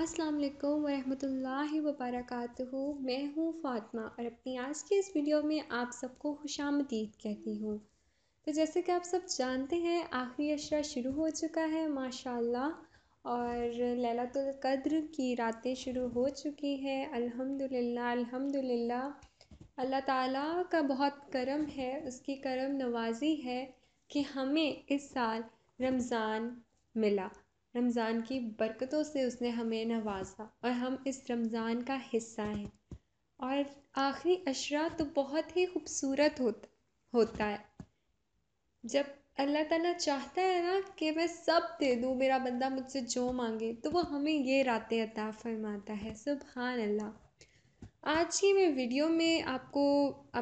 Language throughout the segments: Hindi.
अस्सलाम वालेकुम वरहमतुल्लाहि वबरकातुहू मैं हूँ फातिमा और अपनी आज की इस वीडियो में आप सबको खुश आमदीद कहती हूँ तो जैसे कि आप सब जानते हैं आखिरी अशरा शुरू हो चुका है माशाल्लाह और लैलातुल कद्र की रातें शुरू हो चुकी हैं अल्हम्दुलिल्लाह अल्हम्दुलिल्लाह अल्लाह ताला का बहुत करम है उसकी करम नवाजी है कि हमें इस साल रमज़ान मिला रमज़ान की बरकतों से उसने हमें नवाजा और हम इस रमज़ान का हिस्सा हैं और आखिरी अशरा तो बहुत ही खूबसूरत होता होता है जब अल्लाह ताला चाहता है ना कि मैं सब दे दूँ मेरा बंदा मुझसे जो मांगे तो वो हमें ये रातें अता फरमाता है सुबहान अल्लाह आज की मैं वीडियो में आपको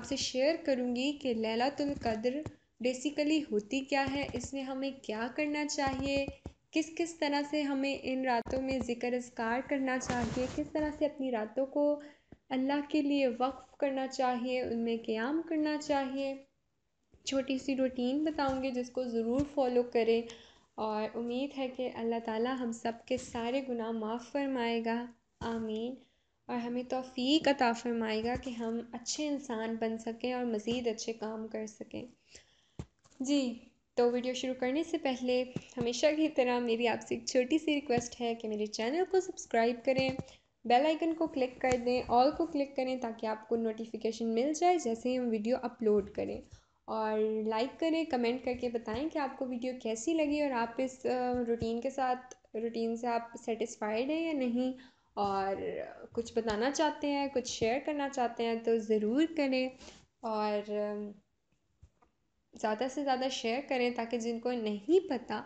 आपसे शेयर करूँगी कि लैला कद्र बेसिकली होती क्या है इसमें हमें क्या करना चाहिए किस किस तरह से हमें इन रातों में ज़िक्र अज़कार करना चाहिए किस तरह से अपनी रातों को अल्लाह के लिए वक्फ़ करना चाहिए उनमें क़्याम करना चाहिए छोटी सी रूटीन बताऊँगी जिसको ज़रूर फॉलो करें और उम्मीद है कि अल्लाह ताला हम सब के सारे गुनाह माफ़ फरमाएगा आमीन और हमें तौफीक अता फरमाएगा कि हम अच्छे इंसान बन सकें और मज़ीद अच्छे काम कर सकें जी तो वीडियो शुरू करने से पहले हमेशा की तरह मेरी आपसे एक छोटी सी रिक्वेस्ट है कि मेरे चैनल को सब्सक्राइब करें बेल आइकन को क्लिक कर दें ऑल को क्लिक करें ताकि आपको नोटिफिकेशन मिल जाए जैसे ही हम वीडियो अपलोड करें और लाइक करें कमेंट करके बताएं कि आपको वीडियो कैसी लगी और आप इस रूटीन के साथ रूटीन से आप सेटिस्फाइड हैं या नहीं और कुछ बताना चाहते हैं कुछ शेयर करना चाहते हैं तो ज़रूर करें और ज़्यादा से ज़्यादा शेयर करें ताकि जिनको नहीं पता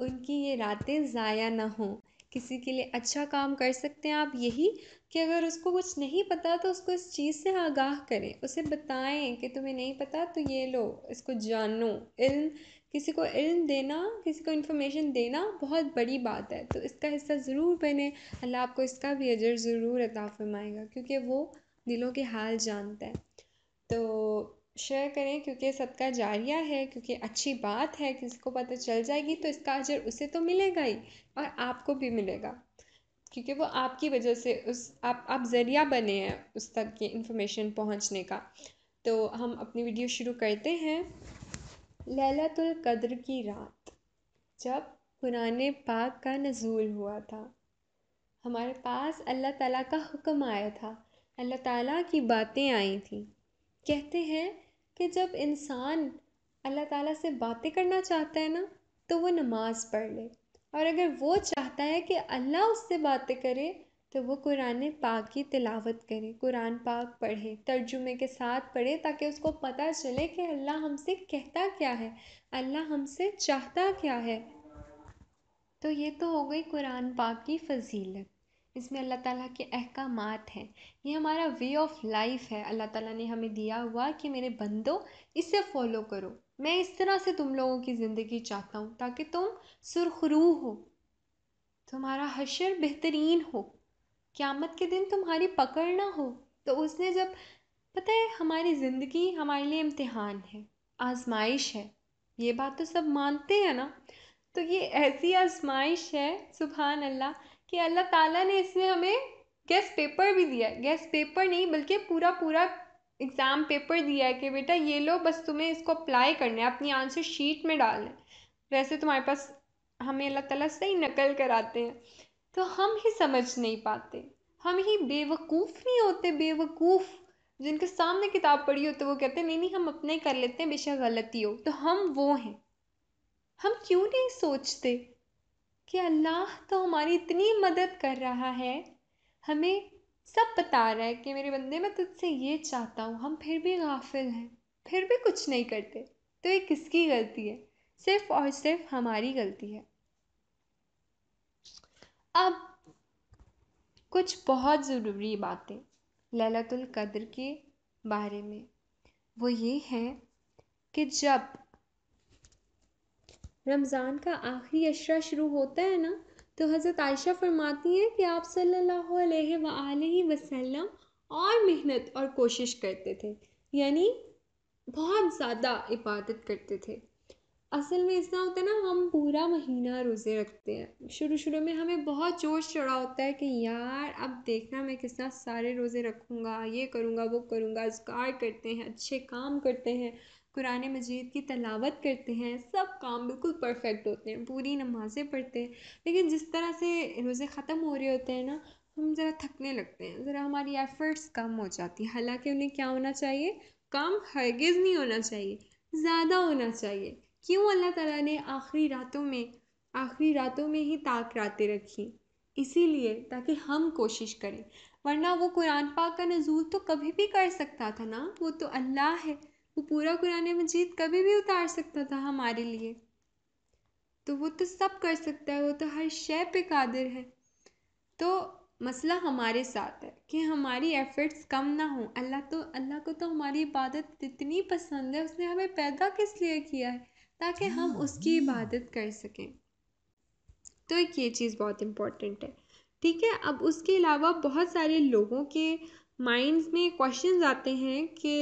उनकी ये रातें ज़ाया ना हों किसी के लिए अच्छा काम कर सकते हैं आप यही कि अगर उसको कुछ नहीं पता तो उसको इस चीज़ से आगाह करें उसे बताएं कि तुम्हें नहीं पता तो ये लो इसको जानो इल्म किसी को इल्म देना किसी को इन्फॉर्मेशन देना बहुत बड़ी बात है तो इसका हिस्सा ज़रूर बने अल्लाह आपको इसका भी अजर ज़रूर अता फरमाएगा क्योंकि वो दिलों के हाल जानता है तो शेयर करें क्योंकि सदका जारिया है क्योंकि अच्छी बात है किसी को पता चल जाएगी तो इसका अजर उसे तो मिलेगा ही और आपको भी मिलेगा क्योंकि वो आपकी वजह से उस आप आप ज़रिया बने हैं उस तक की इन्फॉर्मेशन पहुंचने का तो हम अपनी वीडियो शुरू करते हैं लैलतुल कद्र की रात जब पुराने पाक का नजूल हुआ था हमारे पास अल्लाह ताला का हुक्म आया था अल्लाह ताला की बातें आई थी कहते हैं कि जब इंसान अल्लाह ताला से बातें करना चाहता है ना तो वो नमाज़ पढ़ ले और अगर वो चाहता है कि अल्लाह उससे बातें करे तो वो कुरान पाक की तिलावत करे कुरान पाक पढ़े तर्जुमे के साथ पढ़े ताकि उसको पता चले कि अल्लाह हमसे कहता क्या है अल्लाह हमसे चाहता क्या है तो ये तो हो गई कुरान पाक की फजीलत इसमें अल्लाह ताला के अहकाम हैं ये हमारा वे ऑफ लाइफ है अल्लाह ताला ने हमें दिया हुआ कि मेरे बंदो इसे फॉलो करो मैं इस तरह से तुम लोगों की ज़िंदगी चाहता हूँ ताकि तुम सुरखरू हो तुम्हारा हशर बेहतरीन हो क़्यामत के दिन तुम्हारी पकड़ ना हो तो उसने जब पता है हमारी ज़िंदगी हमारे लिए इम्तिहान है आजमाइश है ये बात तो सब मानते हैं ना तो ये ऐसी आजमाइश है सुबहान अल्लाह कि अल्लाह ताला ने इसमें हमें गैस पेपर भी दिया है गैस पेपर नहीं बल्कि पूरा पूरा एग्ज़ाम पेपर दिया है कि बेटा ये लो बस तुम्हें इसको अप्लाई करना है अपनी आंसर शीट में डालना है वैसे तुम्हारे पास हमें अल्लाह ताला सही नकल कराते हैं तो हम ही समझ नहीं पाते हम ही बेवकूफ़ नहीं होते बेवकूफ़ जिनके सामने किताब पढ़ी होती तो वो कहते हैं नहीं नहीं हम अपने कर लेते हैं बेशक गलती हो तो हम वो हैं हम क्यों नहीं सोचते कि अल्लाह तो हमारी इतनी मदद कर रहा है हमें सब बता रहा है कि मेरे बंदे मैं तुझसे ये चाहता हूँ हम फिर भी गाफिल हैं फिर भी कुछ नहीं करते तो ये किसकी गलती है सिर्फ और सिर्फ हमारी गलती है अब कुछ बहुत ज़रूरी बातें ललतुल कद्र के बारे में वो ये हैं कि जब रमज़ान का आखिरी अशरा शुरू होता है ना तो हज़रत आयशा फरमाती हैं कि आप सल्लल्लाहु अलैहि सल्ला वसल्लम और मेहनत और कोशिश करते थे यानी बहुत ज़्यादा इबादत करते थे असल में इतना होता है ना हम पूरा महीना रोज़े रखते हैं शुरू शुरू में हमें बहुत जोश चढ़ा होता है कि यार अब देखना मैं किस तरह सारे रोज़े रखूँगा ये करूँगा वो करूँगा अजगार करते हैं अच्छे काम करते हैं कुरान मजीद की तलावत करते हैं सब काम बिल्कुल परफेक्ट होते हैं पूरी नमाज़ें पढ़ते हैं लेकिन जिस तरह से रोज़े ख़त्म हो रहे होते हैं ना हम ज़रा थकने लगते हैं ज़रा हमारी एफ़र्ट्स कम हो जाती हैं हालांकि उन्हें क्या होना चाहिए काम हरगिज़ नहीं होना चाहिए ज़्यादा होना चाहिए क्यों अल्लाह ताला ने आखिरी रातों में आखिरी रातों में ही ताक रातें रखी इसीलिए ताकि हम कोशिश करें वरना वो कुरान पाक का नजूल तो कभी भी कर सकता था ना वो तो अल्लाह है वो पूरा कुरान मजीद कभी भी उतार सकता था हमारे लिए तो वो तो सब कर सकता है वो तो हर शय पे कादिर है तो मसला हमारे साथ है कि हमारी एफ़र्ट्स कम ना हो अल्लाह तो अल्लाह को तो हमारी इबादत इतनी पसंद है उसने हमें पैदा किस लिए किया है ताकि हम हाँ। उसकी इबादत कर सकें तो एक ये चीज़ बहुत इम्पॉर्टेंट है ठीक है अब उसके अलावा बहुत सारे लोगों के माइंड्स में क्वेश्चन आते हैं कि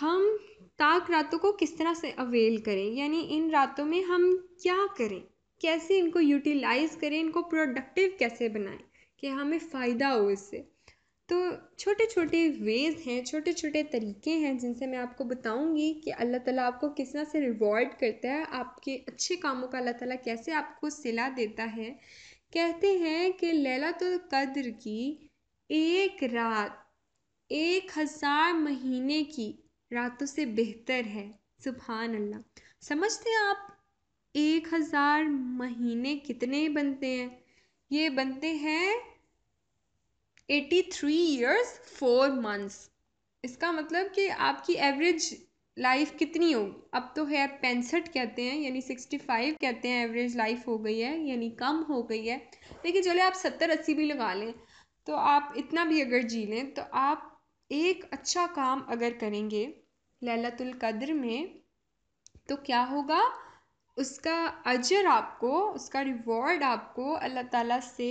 हम ताक रातों को किस तरह से अवेल करें यानी इन रातों में हम क्या करें कैसे इनको यूटिलाइज़ करें इनको प्रोडक्टिव कैसे बनाएं कि हमें फ़ायदा हो इससे तो छोटे छोटे वेज़ हैं छोटे छोटे तरीक़े हैं जिनसे मैं आपको बताऊँगी कि अल्लाह ताला आपको किस तरह से रिवॉर्ड करता है आपके अच्छे कामों का अल्लाह ताला कैसे आपको सिला देता है कहते हैं कि लैला तो कद्र की एक रात एक हज़ार महीने की रातों से बेहतर है सुबहान अल्लाह समझते हैं आप एक हज़ार महीने कितने बनते हैं ये बनते हैं eighty three years four months इसका मतलब कि आपकी एवरेज लाइफ कितनी होगी अब तो है पैंसठ कहते हैं यानी सिक्सटी फाइव कहते हैं एवरेज लाइफ हो गई है यानी कम हो गई है लेकिन चले आप सत्तर अस्सी भी लगा लें तो आप इतना भी अगर जी लें तो आप एक अच्छा काम अगर करेंगे ललतुल कद्र में तो क्या होगा उसका अजर आपको उसका रिवॉर्ड आपको अल्लाह ताला से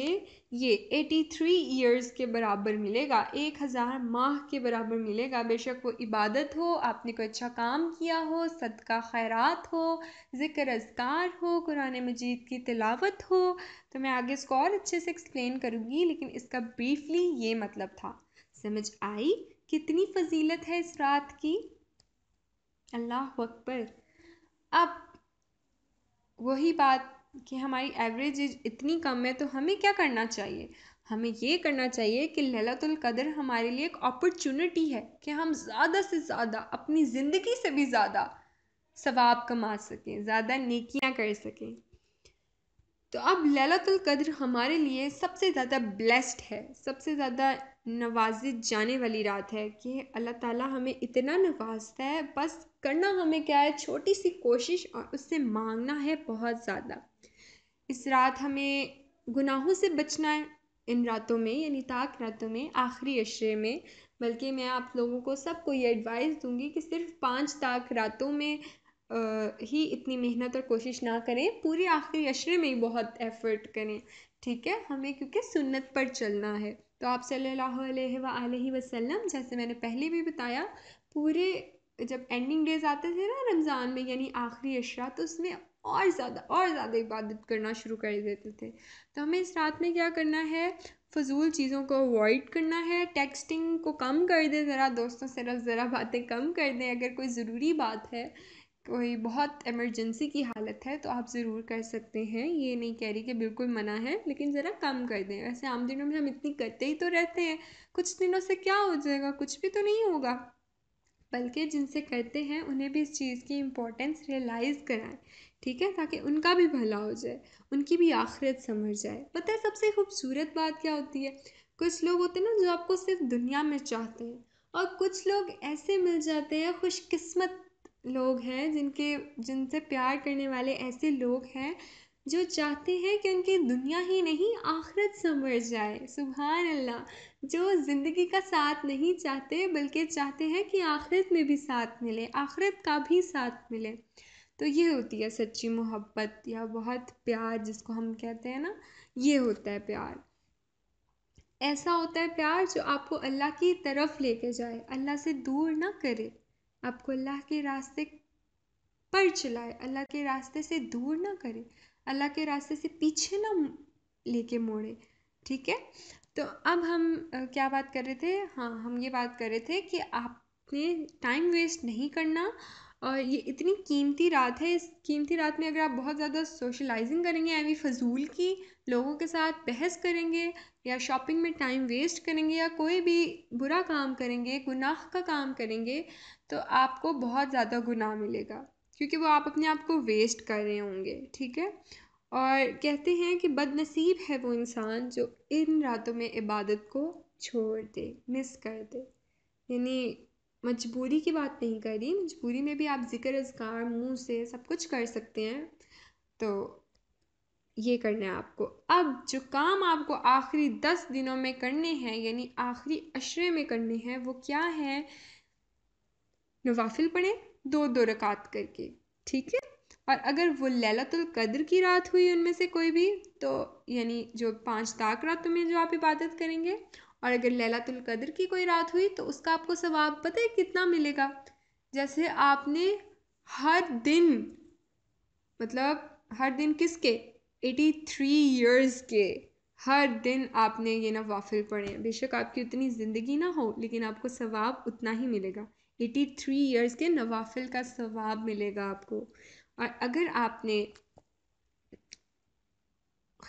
ये एटी थ्री ईयर्स के बराबर मिलेगा एक हज़ार माह के बराबर मिलेगा बेशक वो इबादत हो आपने कोई अच्छा काम किया हो सदका खैरात हो ज़िक्र अजकार हो कुरान मजीद की तिलावत हो तो मैं आगे इसको और अच्छे से एक्सप्लेन करूँगी लेकिन इसका ब्रीफली ये मतलब था समझ आई कितनी फजीलत है इस रात की अल्लाह अकबर अब वही बात कि हमारी एवरेज एज इतनी कम है तो हमें क्या करना चाहिए हमें ये करना चाहिए कि ललतुल कदर हमारे लिए एक अपॉर्चुनिटी है कि हम ज़्यादा से ज़्यादा अपनी ज़िंदगी से भी ज़्यादा सवाब कमा सकें ज़्यादा नेकियां कर सकें तो अब ललातुल कद्र हमारे लिए सबसे ज़्यादा ब्लेस्ड है सबसे ज़्यादा नवाजे जाने वाली रात है कि अल्लाह ताला हमें इतना नवाजता है बस करना हमें क्या है छोटी सी कोशिश और उससे मांगना है बहुत ज़्यादा इस रात हमें गुनाहों से बचना है इन रातों में यानी ताक रातों में आखिरी अशरे में बल्कि मैं आप लोगों को सबको ये एडवाइस दूंगी कि सिर्फ पांच ताक रातों में ही इतनी मेहनत और कोशिश ना करें पूरे आखिरी अशरे में ही बहुत एफ़र्ट करें ठीक है हमें क्योंकि सुन्नत पर चलना है तो आप सल्लल्लाहु अलैहि वसल्लम जैसे मैंने पहले भी बताया पूरे जब एंडिंग डेज आते थे ना रमज़ान में यानी आखिरी अशरा तो उसमें और ज़्यादा और ज़्यादा इबादत करना शुरू कर देते थे तो हमें इस रात में क्या करना है फजूल चीज़ों को अवॉइड करना है टेक्सटिंग को कम कर दें ज़रा दोस्तों से ज़रा बातें कम कर दें अगर कोई ज़रूरी बात है कोई बहुत इमरजेंसी की हालत है तो आप ज़रूर कर सकते हैं ये नहीं कह रही कि बिल्कुल मना है लेकिन ज़रा कम कर दें वैसे आम दिनों में हम इतनी करते ही तो रहते हैं कुछ दिनों से क्या हो जाएगा कुछ भी तो नहीं होगा बल्कि जिनसे करते हैं उन्हें भी इस चीज़ की इम्पोर्टेंस रियलाइज़ कराएं ठीक है ताकि उनका भी भला हो जाए उनकी भी आखिरत समझ जाए पता है सबसे खूबसूरत बात क्या होती है कुछ लोग होते हैं ना जो आपको सिर्फ दुनिया में चाहते हैं और कुछ लोग ऐसे मिल जाते हैं खुशकस्मत लोग हैं जिनके जिनसे प्यार करने वाले ऐसे लोग हैं जो चाहते हैं कि उनकी दुनिया ही नहीं आखरत संवर जाए सुबहान अल्लाह जो ज़िंदगी का साथ नहीं चाहते बल्कि चाहते हैं कि आखिरत में भी साथ मिले आखिरत का भी साथ मिले तो ये होती है सच्ची मोहब्बत या बहुत प्यार जिसको हम कहते हैं ना ये होता है प्यार ऐसा होता है प्यार जो आपको अल्लाह की तरफ लेके जाए अल्लाह से दूर ना करे आपको अल्लाह के रास्ते पर चलाए अल्लाह के रास्ते से दूर ना करे अल्लाह के रास्ते से पीछे ना लेके मोड़े ठीक है तो अब हम क्या बात कर रहे थे हाँ हम ये बात कर रहे थे कि आपने टाइम वेस्ट नहीं करना और ये इतनी कीमती रात है इस कीमती रात में अगर आप बहुत ज़्यादा सोशलाइजिंग करेंगे यानी फजूल की लोगों के साथ बहस करेंगे या शॉपिंग में टाइम वेस्ट करेंगे या कोई भी बुरा काम करेंगे गुनाह का काम करेंगे तो आपको बहुत ज़्यादा गुनाह मिलेगा क्योंकि वो आप अपने आप को वेस्ट कर रहे होंगे ठीक है और कहते हैं कि बदनसीब है वो इंसान जो इन रातों में इबादत को छोड़ दे मिस कर दे यानी मजबूरी की बात नहीं करी मजबूरी में भी आप ज़िक्र अजगार मुंह से सब कुछ कर सकते हैं तो ये करना है आपको अब जो काम आपको आखिरी दस दिनों में करने हैं यानी आखिरी अशरे में करने हैं वो क्या है नवाफिल पढ़े दो दो रकात करके ठीक है और अगर वो लैलतुल कद्र की रात हुई उनमें से कोई भी तो यानी जो पांच ताक रातों में जो आप इबादत करेंगे और अगर लैलातुल कद्र की कोई रात हुई तो उसका आपको सवाब पता है कितना मिलेगा जैसे आपने हर दिन मतलब हर दिन किसके एटी थ्री ईयर्स के हर दिन आपने ये नवाफिल पढ़े बेशक आपकी उतनी ज़िंदगी ना हो लेकिन आपको सवाब उतना ही मिलेगा एटी थ्री ईयर्स के नवाफिल का सवाब मिलेगा आपको और अगर आपने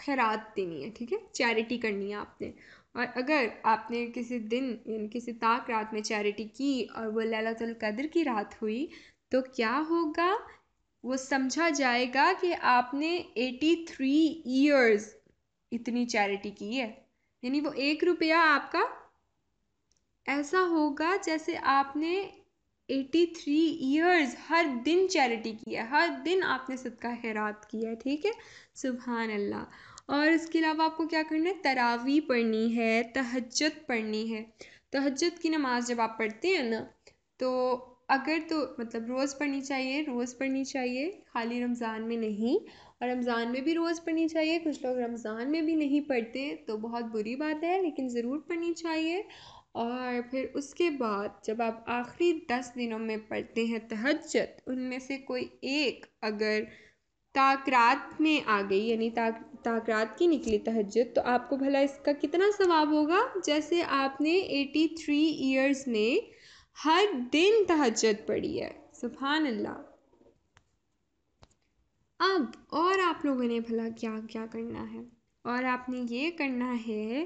खैरात देनी है ठीक है चैरिटी करनी है आपने और अगर आपने किसी दिन यानी किसी ताक रात में चैरिटी की और वो लैलातुल कदर की रात हुई तो क्या होगा वो समझा जाएगा कि आपने 83 थ्री ईयर्स इतनी चैरिटी की है यानी वो एक रुपया आपका ऐसा होगा जैसे आपने 83 थ्री ईयर्स हर दिन चैरिटी की है हर दिन आपने सदका खैरात किया है ठीक है सुबहान अल्लाह और इसके अलावा आपको क्या करना है तरावी पढ़नी है तहजत पढ़नी है तहजत की नमाज़ जब आप पढ़ते हैं ना तो अगर तो मतलब रोज़ पढ़नी चाहिए रोज़ पढ़नी चाहिए खाली रमज़ान में नहीं और रमज़ान में भी रोज़ पढ़नी चाहिए कुछ लोग रमज़ान में भी नहीं पढ़ते तो बहुत बुरी बात है लेकिन ज़रूर पढ़नी चाहिए और फिर उसके बाद जब आप आखिरी दस दिनों में पढ़ते हैं तहजत उनमें से कोई एक अगर ताकरात में आ गई यानी ताक ताकरात की निकली तहजद तो आपको भला इसका कितना सवाब होगा जैसे आपने 83 इयर्स में हर दिन तहजद पढ़ी है सुबहान अल्लाह अब और आप लोगों ने भला क्या क्या करना है और आपने ये करना है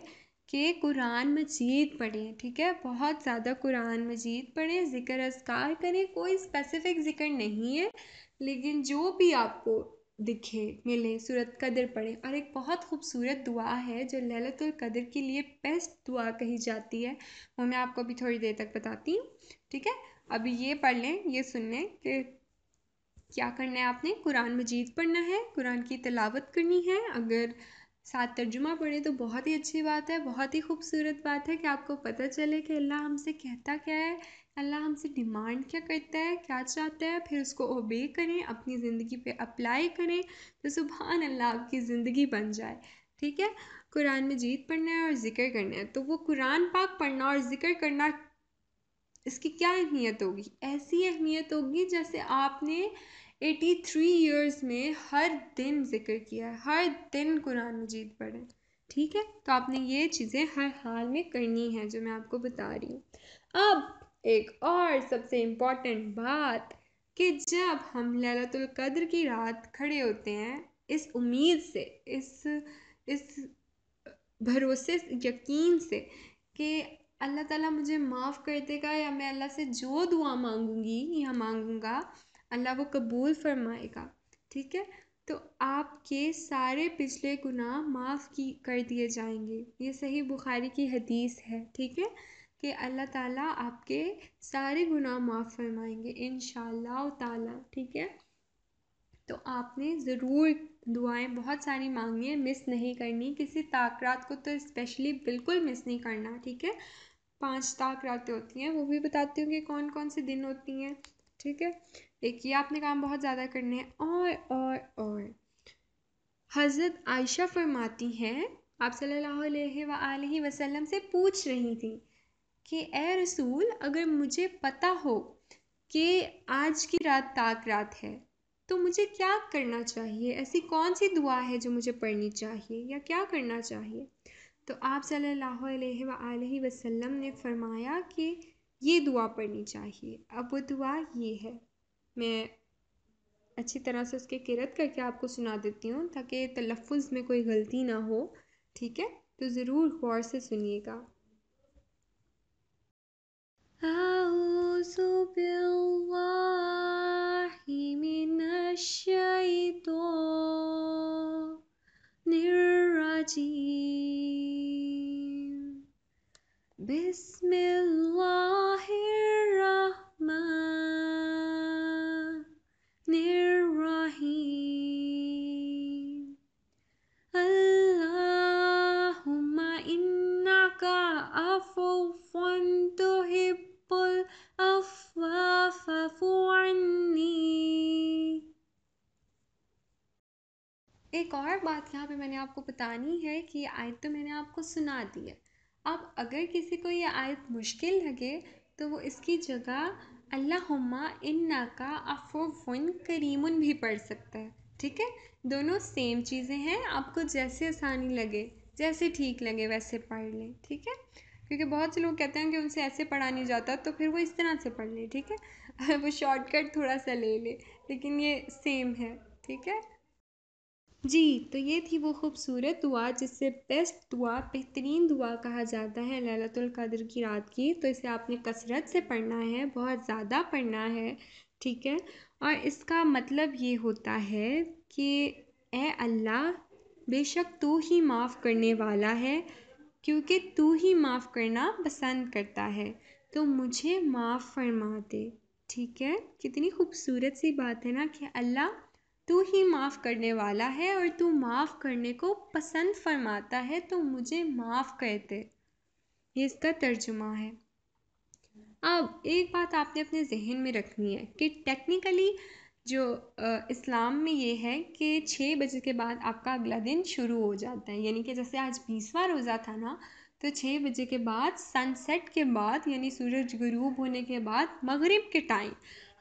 कि कुरान मजीद पढ़ें ठीक है बहुत ज़्यादा कुरान मजीद पढ़ें ज़िक्र असकार करें कोई स्पेसिफ़िक ज़िक्र नहीं है लेकिन जो भी आपको दिखे मिले सूरत कदर पड़े और एक बहुत खूबसूरत दुआ है जो ललतुल कदर के लिए बेस्ट दुआ कही जाती है वो मैं आपको अभी थोड़ी देर तक बताती हूँ ठीक है अभी ये पढ़ लें ये सुन लें कि क्या करना है आपने कुरान मजीद पढ़ना है कुरान की तलावत करनी है अगर साथ तर्जुमा पढ़े तो बहुत ही अच्छी बात है बहुत ही खूबसूरत बात है कि आपको पता चले कि अल्लाह हमसे कहता क्या है अल्लाह हमसे डिमांड क्या करता है क्या चाहता है फिर उसको ओबे करें अपनी ज़िंदगी पे अप्लाई करें तो सुबहान अल्लाह आपकी ज़िंदगी बन जाए ठीक है कुरान मजीद पढ़ना है और ज़िक्र करना है तो वो कुरान पाक पढ़ना और ज़िक्र करना इसकी क्या अहमियत होगी ऐसी अहमियत होगी जैसे आपने 83 थ्री ईयर्स में हर दिन जिक्र किया है हर दिन कुरान मजीद पढ़ें ठीक है तो आपने ये चीज़ें हर हाल में करनी है जो मैं आपको बता रही हूँ अब एक और सबसे इम्पॉर्टेंट बात कि जब हम ललतुल कद्र की रात खड़े होते हैं इस उम्मीद से इस इस भरोसे यकीन से कि अल्लाह ताला मुझे माफ़ कर देगा या मैं अल्लाह से जो दुआ मांगूंगी या मांगूंगा अल्लाह वो कबूल फरमाएगा ठीक है तो आपके सारे पिछले गुनाह माफ़ की कर दिए जाएंगे ये सही बुखारी की हदीस है ठीक है कि अल्लाह ताला आपके सारे गुनाह माफ़ फरमाएंगे इन ताला ठीक है तो आपने ज़रूर दुआएं बहुत सारी मांगनी है मिस नहीं करनी किसी ताकरात को तो स्पेशली बिल्कुल मिस नहीं करना ठीक है पांच ताकरातें होती हैं वो भी बताती हूँ कि कौन कौन से दिन होती हैं ठीक है देखिए आपने काम बहुत ज़्यादा करने हैं और और और हज़रत आयशा फरमाती हैं आप सल्लल्लाहु अलैहि वसल्लम से पूछ रही थी कि ए रसूल अगर मुझे पता हो कि आज की रात ताक रात है तो मुझे क्या करना चाहिए ऐसी कौन सी दुआ है जो मुझे पढ़नी चाहिए या क्या करना चाहिए तो आप सल्लल्लाहु अलैहि वसल्लम ने फरमाया कि ये दुआ पढ़नी चाहिए अब वो दुआ ये है मैं अच्छी तरह से उसके किरत करके आपको सुना देती हूँ ताकि तलफ़ में कोई गलती ना हो ठीक है तो ज़रूर गौर से सुनिएगा Krishna. मैंने आपको बतानी है कि ये आयत तो मैंने आपको सुना दी है अब अगर किसी को ये आयत मुश्किल लगे तो वो इसकी जगह अल्लाहुम्मा इन्ना का अफोफन करीमन भी पढ़ सकता है ठीक है दोनों सेम चीज़ें हैं आपको जैसे आसानी लगे जैसे ठीक लगे वैसे पढ़ लें ठीक है क्योंकि बहुत से लोग कहते हैं कि उनसे ऐसे पढ़ा नहीं जाता तो फिर वो इस तरह से पढ़ लें ठीक है वो शॉर्टकट थोड़ा सा ले लें लेकिन ये सेम है ठीक है जी तो ये थी वो खूबसूरत दुआ जिससे बेस्ट दुआ बेहतरीन दुआ कहा जाता है लैलतुल कदर की रात की तो इसे आपने कसरत से पढ़ना है बहुत ज़्यादा पढ़ना है ठीक है और इसका मतलब ये होता है कि ए अल्लाह बेशक तू ही माफ़ करने वाला है क्योंकि तू ही माफ़ करना पसंद करता है तो मुझे माफ़ फरमा दे ठीक है कितनी खूबसूरत सी बात है ना कि अल्लाह तू ही माफ़ करने वाला है और तू माफ़ करने को पसंद फरमाता है तो मुझे माफ़ कर दे ये इसका तर्जुमा है अब एक बात आपने अपने जहन में रखनी है कि टेक्निकली जो इस्लाम में ये है कि छः बजे के बाद आपका अगला दिन शुरू हो जाता है यानी कि जैसे आज बीसवा रोज़ा था ना तो छः बजे के बाद सनसेट के बाद यानी सूरज गरूब होने के बाद मगरिब के टाइम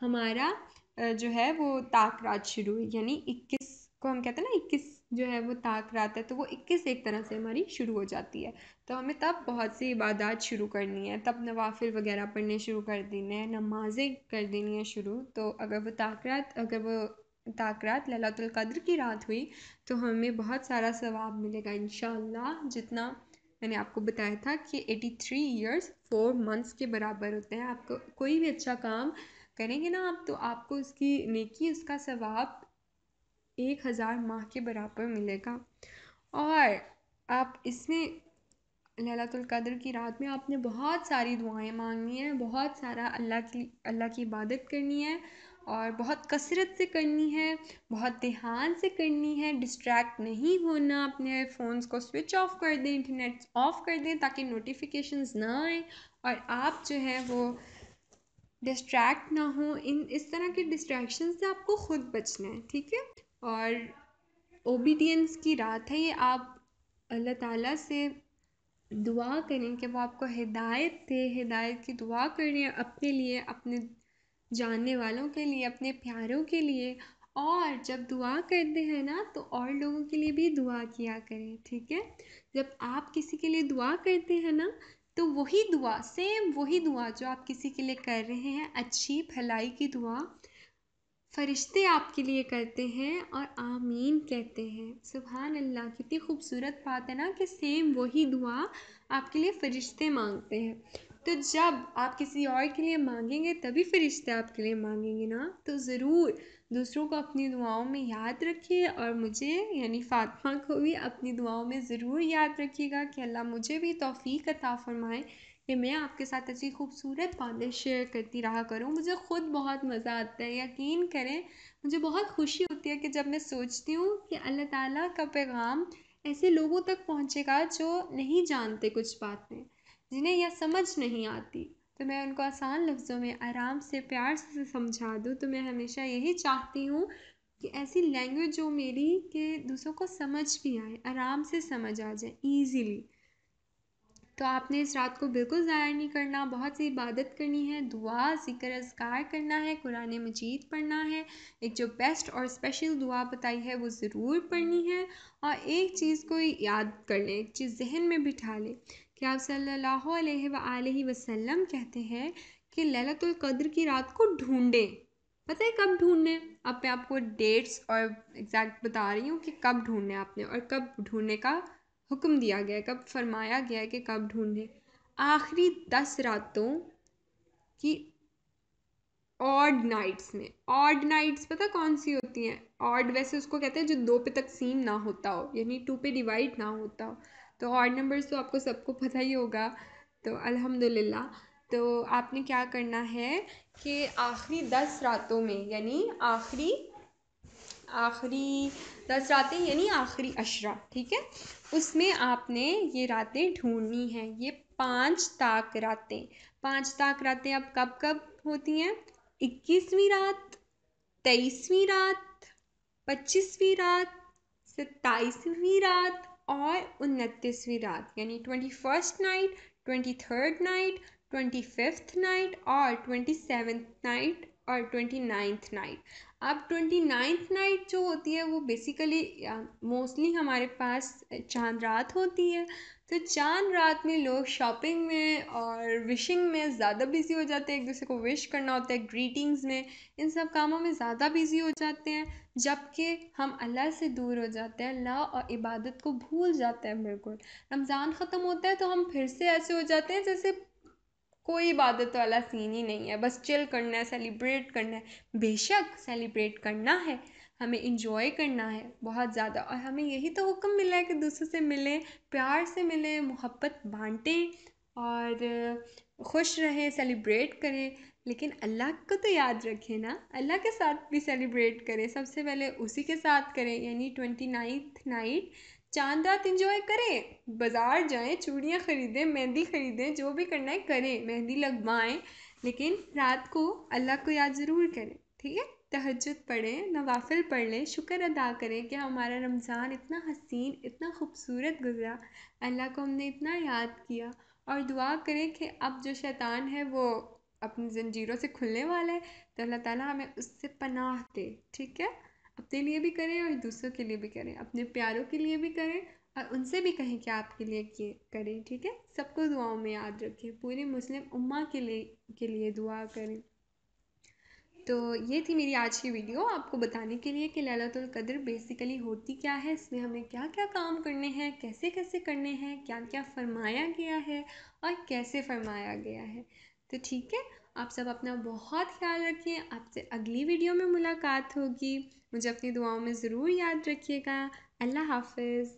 हमारा जो है वो ताक रात शुरू हुई यानी इक्कीस को हम कहते हैं ना इक्कीस जो है वो ताक रात है तो वो इक्कीस एक तरह से हमारी शुरू हो जाती है तो हमें तब बहुत सी इबादत शुरू करनी है तब नवाफिल वगैरह पढ़ने शुरू कर देने हैं नमाजें कर देनी है शुरू तो अगर वो ताक रात अगर वो ताक रात ललातुल कद्र की रात हुई तो हमें बहुत सारा सवाब मिलेगा इन जितना मैंने आपको बताया था कि 83 थ्री ईयर्स फोर मंथ्स के बराबर होते हैं आपको कोई भी अच्छा काम करेंगे ना आप तो आपको उसकी नेकी उसका सवाब एक हज़ार माह के बराबर मिलेगा और आप इसमें कदर की रात में आपने बहुत सारी दुआएं मांगनी हैं बहुत सारा अल्लाह की अल्लाह की इबादत करनी है और बहुत कसरत से करनी है बहुत ध्यान से करनी है डिस्ट्रैक्ट नहीं होना अपने फ़ोन्स को स्विच ऑफ कर दें इंटरनेट ऑफ कर दें ताकि नोटिफिकेशंस ना आए और आप जो है वो डिस्ट्रैक्ट ना हो इन इस तरह के डिस्ट्रैक्शन से आपको ख़ुद बचना है ठीक है और ओबीडियंस की रात है ये आप अल्लाह ताला से दुआ करें कि वो आपको हिदायत दे हिदायत की दुआ करें अपने लिए अपने जानने वालों के लिए अपने प्यारों के लिए और जब दुआ करते हैं ना तो और लोगों के लिए भी दुआ किया करें ठीक है जब आप किसी के लिए दुआ करते हैं ना तो वही दुआ सेम वही दुआ जो आप किसी के लिए कर रहे हैं अच्छी भलाई की दुआ फरिश्ते आपके लिए करते हैं और आमीन कहते हैं सुबहान अल्लाह कितनी खूबसूरत बात है ना कि सेम वही दुआ आपके लिए फरिश्ते मांगते हैं तो जब आप किसी और के लिए मांगेंगे तभी फरिश्ते आपके लिए मांगेंगे ना तो ज़रूर दूसरों को अपनी दुआओं में याद रखिए और मुझे यानी फ़ातिमा को भी अपनी दुआओं में ज़रूर याद रखिएगा कि अल्लाह मुझे भी तोफ़ी अता फ़रमाए कि मैं आपके साथ ऐसी खूबसूरत बातें शेयर करती रहा करूँ मुझे ख़ुद बहुत मज़ा आता है यकीन करें मुझे बहुत खुशी होती है कि जब मैं सोचती हूँ कि अल्लाह ताला का पैगाम ऐसे लोगों तक पहुँचेगा जो नहीं जानते कुछ बातें जिन्हें यह समझ नहीं आती तो मैं उनको आसान लफ्ज़ों में आराम से प्यार से समझा दूँ तो मैं हमेशा यही चाहती हूँ कि ऐसी लैंग्वेज जो मेरी के दूसरों को समझ भी आए आराम से समझ आ जाए ईज़िली तो आपने इस रात को बिल्कुल ज़ाया नहीं करना बहुत सी इबादत करनी है दुआ ज़िक्र अजगार करना है कुरान मजीद पढ़ना है एक जो बेस्ट और स्पेशल दुआ बताई है वो ज़रूर पढ़नी है और एक चीज़ को याद कर लें एक चीज़ जहन में बिठा लें कि आप सल्लल्लाहु अलैहि वसल्लम कहते हैं कि ललतुल्कद्र की रात को ढूंढें पता है कब ढूंढने अब मैं आपको डेट्स और एग्जैक्ट बता रही हूँ कि कब ढूंढने आपने और कब ढूंढने का हुक्म दिया गया है कब फरमाया गया है कि कब ढूंढने आखिरी दस रातों की ऑड नाइट्स में ऑड नाइट्स पता कौन सी होती हैं ऑड वैसे उसको कहते हैं जो दो पे तकसीम ना होता हो यानी टू पे डिवाइड ना होता हो तो ऑड नंबर्स तो आपको सबको पता ही होगा तो अल्हम्दुलिल्लाह तो आपने क्या करना है कि आखिरी दस रातों में यानी आखिरी आखिरी दस रातें यानी आखिरी अशरा ठीक है उसमें आपने ये रातें ढूंढनी हैं ये पांच ताक रातें पांच ताक रातें अब कब कब होती हैं इक्कीसवीं रात तेईसवीं रात पच्चीसवीं रात सत्ताईसवीं रात और उनतीसवीं रात यानी twenty first night twenty third night twenty fifth night और ट्वेंटी सेवेंथ नाइट और ट्वेंटी नाइन्थ नाइट अब ट्वेंटी नाइन्थ नाइट जो होती है वो बेसिकली मोस्टली हमारे पास चांद रात होती है तो चांद रात में लोग शॉपिंग में और विशिंग में ज़्यादा बिज़ी हो जाते हैं एक दूसरे को विश करना होता है ग्रीटिंग्स में इन सब कामों में ज़्यादा बिज़ी हो जाते हैं जबकि हम अल्लाह से दूर हो जाते हैं अल्लाह और इबादत को भूल जाते हैं बिल्कुल रमज़ान ख़त्म होता है तो हम फिर से ऐसे हो जाते हैं जैसे कोई इबादत वाला सीन ही नहीं है बस चिल करना है सेलिब्रेट करना है बेशक सेलिब्रेट करना है हमें इंजॉय करना है बहुत ज़्यादा और हमें यही तो हुक्म मिला है कि दूसरों से मिलें प्यार से मिलें मोहब्बत बांटें और खुश रहें सेलिब्रेट करें लेकिन अल्लाह को तो याद रखें ना अल्लाह के साथ भी सेलिब्रेट करें सबसे पहले उसी के साथ करें यानी ट्वेंटी नाइन्थ नाइट चांद रात इंजॉय करें बाज़ार जाएं चूड़ियाँ खरीदें मेहंदी खरीदें जो भी करना है करें मेहंदी लगवाएं लेकिन रात को अल्लाह को याद ज़रूर करें ठीक है तहजद पढ़ें नवाफिल पढ़ लें शुक्र अदा करें कि हमारा रमज़ान इतना हसीन इतना खूबसूरत गुज़रा अल्लाह को हमने इतना याद किया और दुआ करें कि अब जो शैतान है वो अपनी जंजीरों से खुलने वाला है तो अल्लाह ताला हमें उससे पनाह दे ठीक है अपने लिए भी करें और दूसरों के लिए भी करें अपने प्यारों के लिए भी करें और उनसे भी कहें कि आपके लिए किए करें ठीक है सबको दुआओं में याद रखें पूरी मुस्लिम उम्मा के लिए के लिए दुआ करें तो ये थी मेरी आज की वीडियो आपको बताने के लिए कि ललातुल कदर बेसिकली होती क्या है इसमें हमें क्या क्या काम करने हैं कैसे कैसे करने हैं क्या क्या फरमाया गया है और कैसे फरमाया गया है तो ठीक है आप सब अपना बहुत ख्याल रखें आपसे अगली वीडियो में मुलाकात होगी मुझे अपनी दुआओं में ज़रूर याद रखिएगा अल्लाह हाफिज़